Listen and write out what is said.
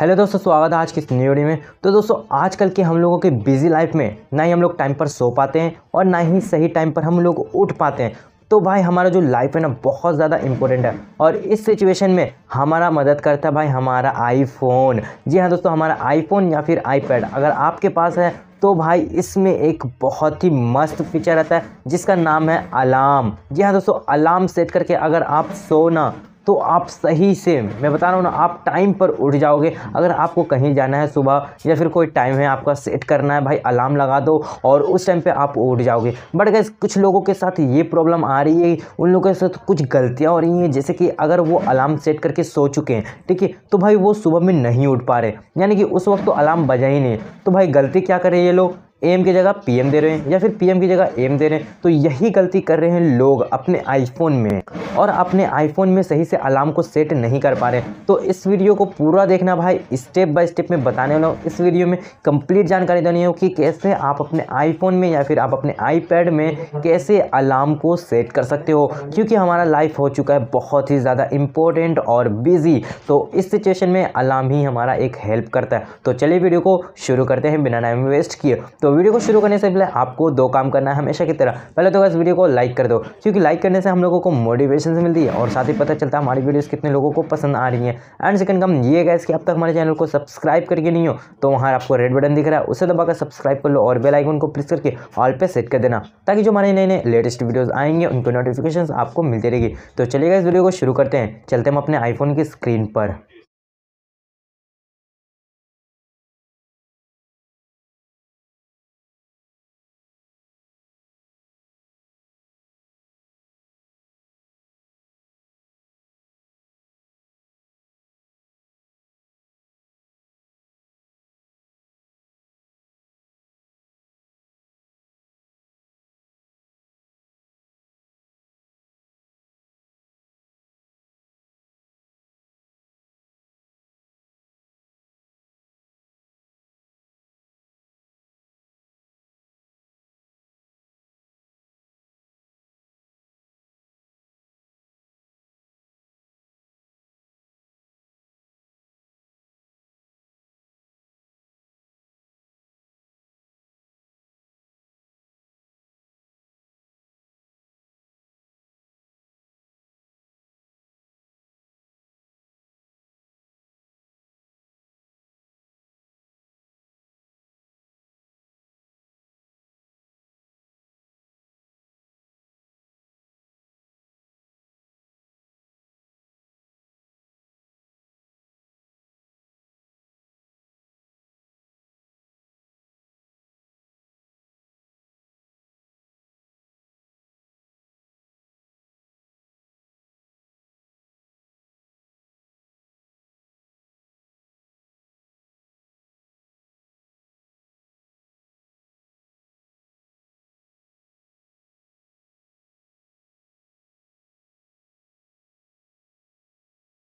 hello दोस्तों स्वागत है आज की इस न्यू वीडियो में तो दोस्तों आजकल के हम लोगों के बिज़ी लाइफ में ना ही हम लोग टाइम पर सो पाते हैं और ना ही सही टाइम पर हम लोग उठ पाते हैं तो भाई हमारा जो लाइफ है ना बहुत ज़्यादा इंपॉर्टेंट है और इस सिचुएशन में हमारा मदद करता है भाई हमारा आईफोन जी हाँ दोस्तों हमारा आईफोन या फिर आईपैड अगर आपके पास है तो भाई इसमें एक बहुत ही मस्त फीचर रहता है जिसका नाम है अलार्म जी हाँ दोस्तों अलार्म सेट करके अगर आप सो ना तो आप सही से मैं बता रहा हूँ ना आप टाइम पर उठ जाओगे अगर आपको कहीं जाना है सुबह या फिर कोई टाइम है आपका सेट करना है भाई अलार्म लगा दो और उस टाइम पर आप उठ जाओगे बट गए कुछ लोगों के साथ ये प्रॉब्लम आ रही है उन लोगों के साथ कुछ गलतियाँ हो रही हैं जैसे कि अगर वो अलार्म सेट करके सो चुके हैं ठीक है तो भाई वो सुबह में नहीं उठ पा रहे यानी कि उस वक्त तो अलार्म बजा ही नहीं तो भाई गलती क्या करें ये लोग एम की जगह पीएम दे रहे हैं या फिर पीएम की जगह एम दे रहे हैं तो यही गलती कर रहे हैं लोग अपने आईफोन में और अपने आईफोन में सही से अलार्म को सेट नहीं कर पा रहे तो इस वीडियो को पूरा देखना भाई स्टेप बाय स्टेप में बताने वाला हूँ इस वीडियो में कंप्लीट जानकारी देनी हो कि कैसे आप अपने आईफोन में या फिर आप अपने आईपैड में कैसे अलार्म को सेट कर सकते हो क्योंकि हमारा लाइफ हो चुका है बहुत ही ज़्यादा इम्पोर्टेंट और बिजी तो इस सिचुएशन में अलार्म ही हमारा एक हेल्प करता है तो चलिए वीडियो को शुरू करते हैं बिना टाइम वेस्ट किए तो तो वीडियो को शुरू करने से पहले आपको दो काम करना है हमेशा की तरह पहले तो बस वीडियो को लाइक कर दो क्योंकि लाइक करने से हम लोगों को मोटिवेशन मिलती है और साथ ही पता चलता है हमारी वीडियोस कितने लोगों को पसंद आ रही है एंड सेकंड कम ये गैस कि अब तक हमारे चैनल को सब्सक्राइब करके नहीं हो तो वहाँ आपको रेड बटन दिख रहा है उसे दबाकर सब्सक्राइब कर लो और बेल को प्रेस करके ऑल पे सेट कर देना ताकि जो हमारे नए नए लेटेस्ट वीडियोज़ आएंगे उनको नोटिफिकेशन आपको मिलती रहेगी तो चलिएगा इस वीडियो को शुरू करते हैं चलते हम अपने आईफोन की स्क्रीन पर